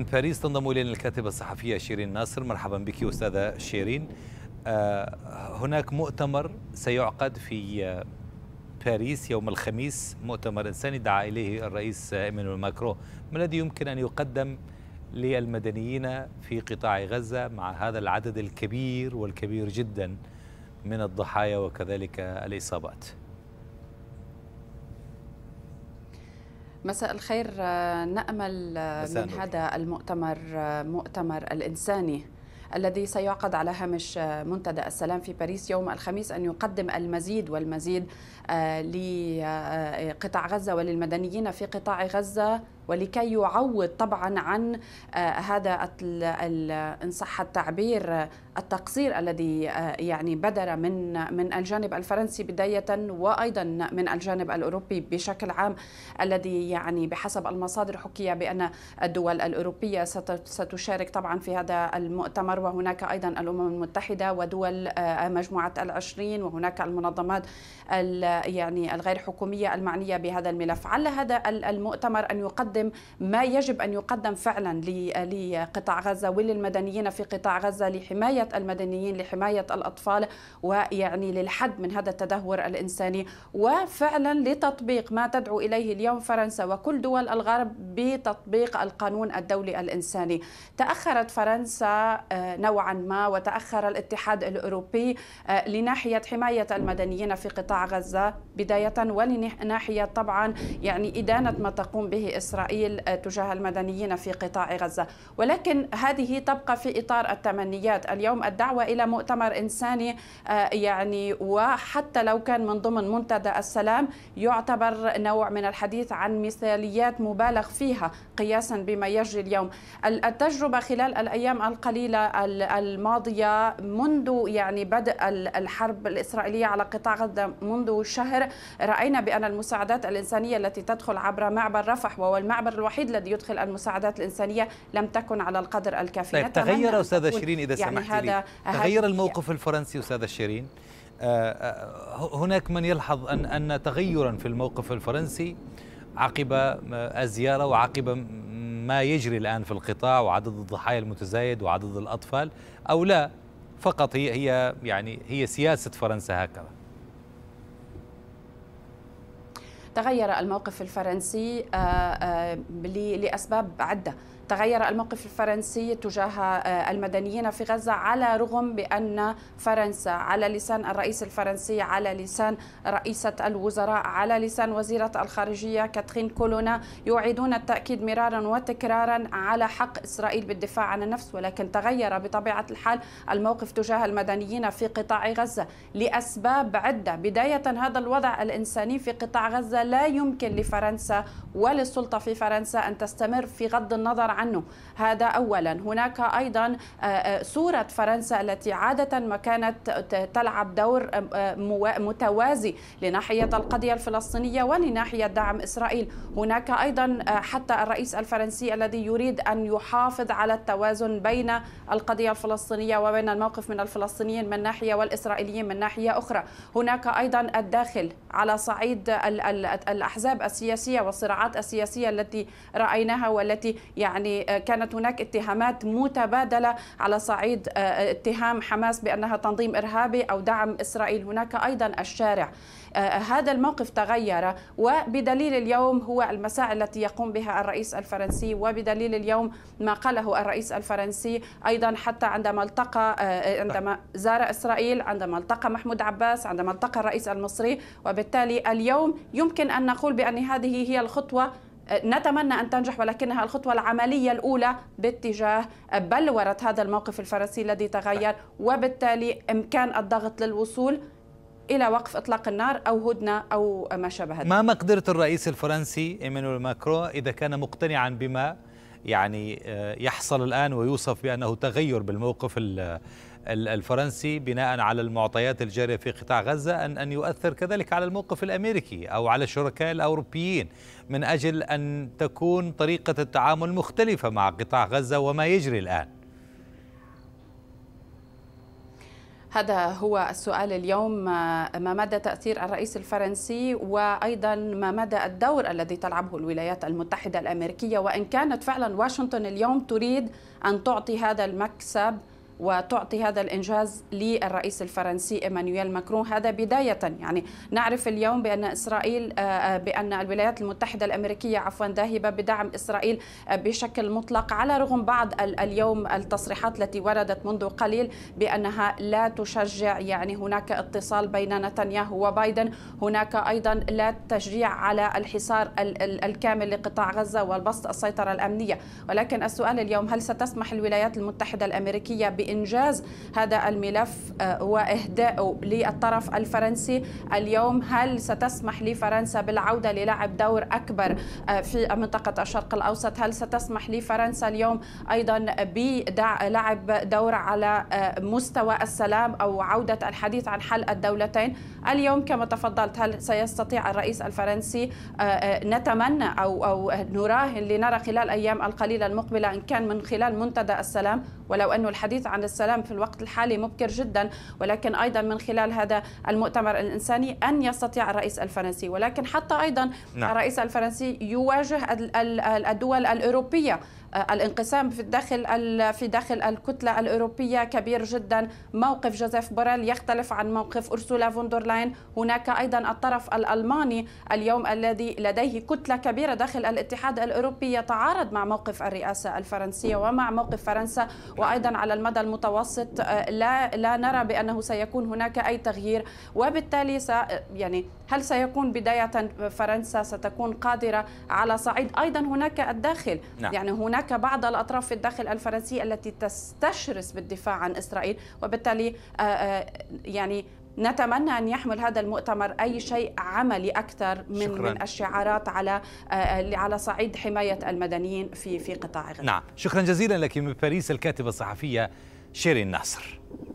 من باريس تنضم الينا الكاتبه الصحفيه شيرين ناصر مرحبا بك استاذه شيرين آه، هناك مؤتمر سيعقد في آه، باريس يوم الخميس مؤتمر انساني دعا اليه الرئيس ايمانويل ماكرون ما الذي يمكن ان يقدم للمدنيين في قطاع غزه مع هذا العدد الكبير والكبير جدا من الضحايا وكذلك الاصابات مساء الخير آه، نأمل آه، من هذا المؤتمر آه، مؤتمر الإنساني الذي سيعقد على هامش منتدى السلام في باريس يوم الخميس أن يقدم المزيد والمزيد لقطاع غزة وللمدنيين في قطاع غزة ولكي يعوض طبعا عن هذا إن صح التعبير التقصير الذي آه، يعني بدر من من الجانب الفرنسي بدايه وايضا من الجانب الاوروبي بشكل عام الذي يعني بحسب المصادر حكي بان الدول الاوروبيه ستشارك طبعا في هذا المؤتمر وهناك ايضا الامم المتحده ودول آه، مجموعه العشرين وهناك المنظمات يعني الغير حكوميه المعنيه بهذا الملف على هذا المؤتمر ان يقدم ما يجب ان يقدم فعلا لقطاع غزه وللمدنيين في قطاع غزه لحمايه حمايه المدنيين لحماية الأطفال ويعني للحد من هذا التدهور الإنساني وفعلا لتطبيق ما تدعو إليه اليوم فرنسا وكل دول الغرب بتطبيق القانون الدولي الإنساني تأخرت فرنسا آه، نوعا ما وتأخر الاتحاد الأوروبي آه، لناحية حماية المدنيين في قطاع غزة بداية ولناحية طبعا يعني إدانة ما تقوم به إسرائيل آه، تجاه المدنيين في قطاع غزة ولكن هذه تبقى في إطار التمنيات اليوم اليوم الدعوة إلى مؤتمر إنساني آه، يعني وحتى لو كان من ضمن منتدى السلام يعتبر نوع من الحديث عن مثاليات مبالغ فيها قياسا بما يجري اليوم التجربة خلال الأيام القليلة الماضية منذ يعني بدء الحرب الإسرائيلية على قطاع غزة منذ شهر رأينا بأن المساعدات الإنسانية التي تدخل عبر معبر رفح وهو المعبر الوحيد الذي يدخل المساعدات الإنسانية لم تكن على القدر الكافي طيب تغير أستاذة شيرين إذا يعني سمحت هذا تغير الموقف الفرنسي استاذه شيرين آه، آه، هناك من يلحظ ان ان تغيرا في الموقف الفرنسي عقب آه، الزياره وعقب ما يجري الان في القطاع وعدد الضحايا المتزايد وعدد الاطفال او لا فقط هي هي يعني هي سياسه فرنسا هكذا تغير الموقف الفرنسي لاسباب عده تغير الموقف الفرنسي تجاه آه، المدنيين في غزة على رغم بأن فرنسا على لسان الرئيس الفرنسي على لسان رئيسة الوزراء على لسان وزيرة الخارجية كاترين كولونا يعيدون التأكيد مرارا وتكرارا على حق إسرائيل بالدفاع عن النفس ولكن تغير بطبيعة الحال الموقف تجاه المدنيين في قطاع غزة لأسباب عدة بداية هذا الوضع الإنساني في قطاع غزة لا يمكن لفرنسا وللسلطة في فرنسا أن تستمر في غض النظر عنه هذا أولا هناك أيضا آه، آه، صورة فرنسا التي عادة ما كانت تلعب دور آه، متوازي لناحية القضية الفلسطينية ولناحية دعم إسرائيل هناك أيضا حتى الرئيس الفرنسي الذي يريد أن يحافظ على التوازن بين القضية الفلسطينية وبين الموقف من الفلسطينيين من ناحية والإسرائيليين من ناحية أخرى هناك أيضا الداخل على صعيد الأحزاب السياسية والصراعات السياسية التي رأيناها والتي يعني يعني آه، كانت هناك اتهامات متبادلة على صعيد آه، اتهام حماس بأنها تنظيم إرهابي أو دعم إسرائيل هناك أيضا الشارع آه، هذا الموقف تغير وبدليل اليوم هو المسائل التي يقوم بها الرئيس الفرنسي وبدليل اليوم ما قاله الرئيس الفرنسي أيضا حتى عندما التقى عندما زار إسرائيل عندما التقى محمود عباس عندما التقى الرئيس المصري وبالتالي اليوم يمكن أن نقول بأن هذه هي الخطوة نتمنى أن تنجح ولكنها الخطوة العملية الأولى باتجاه بلورة هذا الموقف الفرنسي الذي تغير وبالتالي إمكان الضغط للوصول الى وقف اطلاق النار او هدنه او ما شابه ذلك. ما مقدره الرئيس الفرنسي ايمانويل ماكرون اذا كان مقتنعا بما يعني آه، يحصل الان ويوصف بانه تغير بالموقف الفرنسي بناء على المعطيات الجارية في قطاع غزة أن أن يؤثر كذلك على الموقف الأمريكي أو على الشركاء الأوروبيين من أجل أن تكون طريقة التعامل مختلفة مع قطاع غزة وما يجري الآن هذا هو السؤال اليوم آه، ما مدى تأثير الرئيس الفرنسي وأيضا ما مدى الدور الذي تلعبه الولايات المتحدة الأمريكية وإن كانت فعلا واشنطن اليوم تريد أن تعطي هذا المكسب وتعطي هذا الإنجاز للرئيس الفرنسي إيمانويل ماكرون هذا بداية يعني نعرف اليوم بأن إسرائيل آه، آه، بأن الولايات المتحدة الأمريكية عفوا ذاهبة بدعم إسرائيل آه، بشكل مطلق على رغم بعض اليوم التصريحات التي وردت منذ قليل بأنها لا تشجع يعني هناك اتصال بين نتنياهو وبايدن هناك أيضا لا تشجيع على الحصار الكامل لقطاع غزة والبسط السيطرة الأمنية ولكن السؤال اليوم هل ستسمح الولايات المتحدة الأمريكية ب انجاز هذا الملف آه، وإهدائه للطرف الفرنسي اليوم هل ستسمح لفرنسا بالعودة للعب دور أكبر آه، في منطقة الشرق الأوسط هل ستسمح لفرنسا اليوم أيضا بلعب دور على آه، مستوى السلام أو عودة الحديث عن حل الدولتين اليوم كما تفضلت هل سيستطيع الرئيس الفرنسي نتمنى أو, أو نراهن لنرى خلال الأيام القليلة المقبلة إن كان من خلال منتدى السلام ولو أنه الحديث عن السلام في الوقت الحالي مبكر جدا ولكن أيضا من خلال هذا المؤتمر الإنساني أن يستطيع الرئيس الفرنسي ولكن حتى أيضا نعم. الرئيس الفرنسي يواجه الدول الأوروبية آه، الانقسام في الداخل في داخل الكتله الاوروبيه كبير جدا موقف جوزيف بوريل يختلف عن موقف أرسولا فوندرلاين هناك أيضا الطرف الألماني اليوم الذي لديه كتلة كبيرة داخل الاتحاد الأوروبي يتعارض مع موقف الرئاسة الفرنسية ومع موقف فرنسا وايضا على المدى المتوسط آه، لا لا نرى بانه سيكون هناك اي تغيير وبالتالي س آه، يعني هل سيكون بدايه فرنسا ستكون قادره على صعيد ايضا هناك الداخل نعم. يعني هناك بعض الاطراف في الداخل الفرنسي التي تستشرس بالدفاع عن اسرائيل وبالتالي آه، يعني نتمنى أن يحمل هذا المؤتمر أي شيء عملي أكثر من, من الشعارات على آه، على صعيد حماية المدنيين في في قطاع غزة نعم شكرا جزيلا لك من باريس الكاتبة الصحفية شيرين ناصر